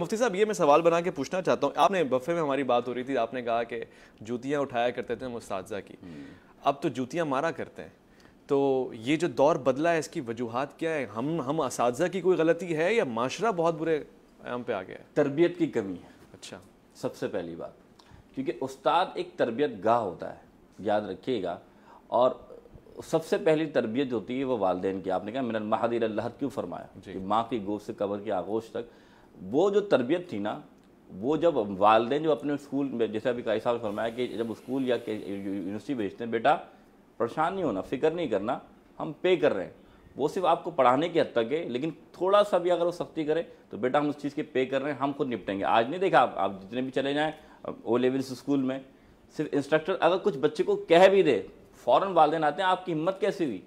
मुफ्ती साहब ये मैं सवाल बना के पूछना चाहता हूँ आपने बफे में हमारी बात हो रही थी आपने कहा कि जूतियाँ उठाया करते थे मुस्ताजा की हम्म। अब तो जूतियाँ मारा करते हैं तो ये जो दौर बदला है इसकी वजूहत क्या है हम हम इस की कोई गलती है या माशरा बहुत बुरे आयाम पे आ गया है तरबियत की कमी है अच्छा सबसे पहली बात क्योंकि उस्ताद एक तरबियत गाह होता है याद रखिएगा और सबसे पहली तरबियत होती है वो वालदेन की आपने कहा मेरा महादिर अल्लाह क्यों फरमाया माँ की गोद से कबर की आगोश तक वो जो तरबियत थी ना वो जब वालदे जो अपने स्कूल में जैसे अभी कई साल फरमाया कि जब स्कूल या यूनिवर्सिटी भेजते हैं बेटा परेशान नहीं होना फिक्र नहीं करना हम पे कर रहे हैं वो सिर्फ आपको पढ़ाने की हद तक है लेकिन थोड़ा सा भी अगर वो सख्ती करे तो बेटा हम उस चीज़ के पे कर रहे हैं हम खुद निपटेंगे आज नहीं देखा आप, आप जितने भी चले जाएँ ओ लेवल्स स्कूल में सिर्फ इंस्ट्रक्टर अगर कुछ बच्चे को कह भी दे फ़ौर वालदेन आते हैं आपकी हिम्मत कैसी हुई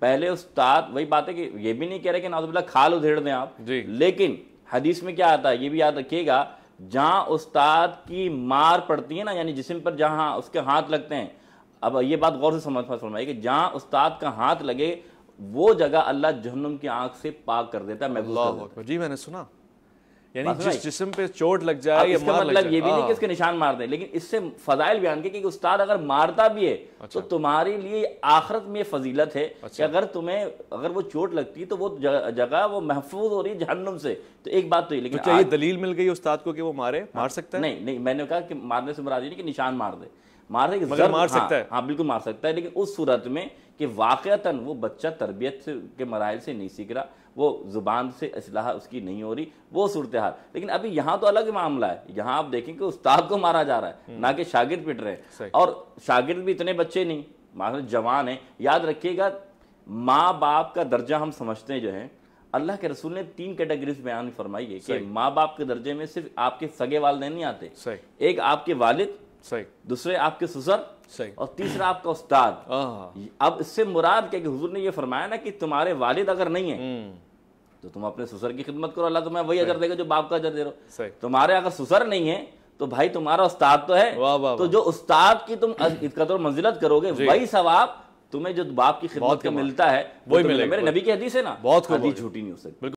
पहले उस्ताद वही बात है कि ये भी नहीं कह रहे कि नाजुबिल्ला खाल उधेड़ दें आप जी लेकिन हदीस में क्या आता है ये भी याद रखिएगा जहां उस्ताद की मार पड़ती है ना यानी जिसम पर जहां उसके हाथ लगते हैं अब ये बात गौर से समझ फरमाइए कि जहां उस्ताद का हाथ लगे वो जगह अल्लाह जहनुम की आंख से पाक कर देता है मैं जी मैंने सुना यानी जिस जिसम पे चोट लग जाए या मार मतलब ये भी नहीं कि हाँ। इसके निशान मार दे लेकिन इससे फजाइल बयान के कि उस्ताद अगर मारता भी है तो अच्छा। तो तुम्हारे लिए आखरत में फजीलत है अच्छा। कि अगर तुम्हें अगर वो चोट लगती तो वो जगह वो महफूज हो रही है जहन्नुम से तो एक बात तो ये लेकिन तो अच्छा, चाहिए ये दलील मिल गई उस्ताद को कि वो मारे मार सकता है नहीं नहीं मैंने कहा कि मारने से मराज नहीं कि निशान मार दे मार सकता मगर मार हाँ, सकता है हाँ बिल्कुल मार सकता है लेकिन उस सूरत में कि वाक़ता वो बच्चा तरबियत के मराइल से नहीं सीख रहा वो ज़ुबान से असलाह उसकी नहीं हो रही वो सूरत हाल लेकिन अभी यहाँ तो अलग मामला है यहाँ आप देखें कि उस्ताद को मारा जा रहा है हम्म। ना कि शागिर्द पिट रहे हैं और शागिर्द भी इतने बच्चे नहीं मान जवान हैं याद रखिएगा माँ बाप का दर्जा हम समझते हैं जो है अल्लाह के रसूल ने तीन कैटेगरीज बयान फरमाई है कि माँ बाप के दर्जे में सिर्फ आपके सगे वाले नहीं आते एक आपके वालिद सही दूसरे आपके सुसर सही और तीसरा आपका उस्ताद हाँ। अब इससे मुराद क्या कि हुजूर ने ये फरमाया ना कि तुम्हारे वालिद अगर नहीं है हम्म। तो तुम अपने ससुर की खिदमत करो अल्लाह तुम्हें वही अजर देगा जो बाप का अजर दे रहे हो तुम्हारे अगर ससुर नहीं है तो भाई तुम्हारा उस्ताद तो है वा, वा, तो जो उस्ताद की तुम कदर मंजिलत करोगे वही सवाब तुम्हें जो बाप की खिदमत का मिलता है वही मिलेगा मेरे नबी की हदीस है ना बहुत झूठी नहीं हो सकती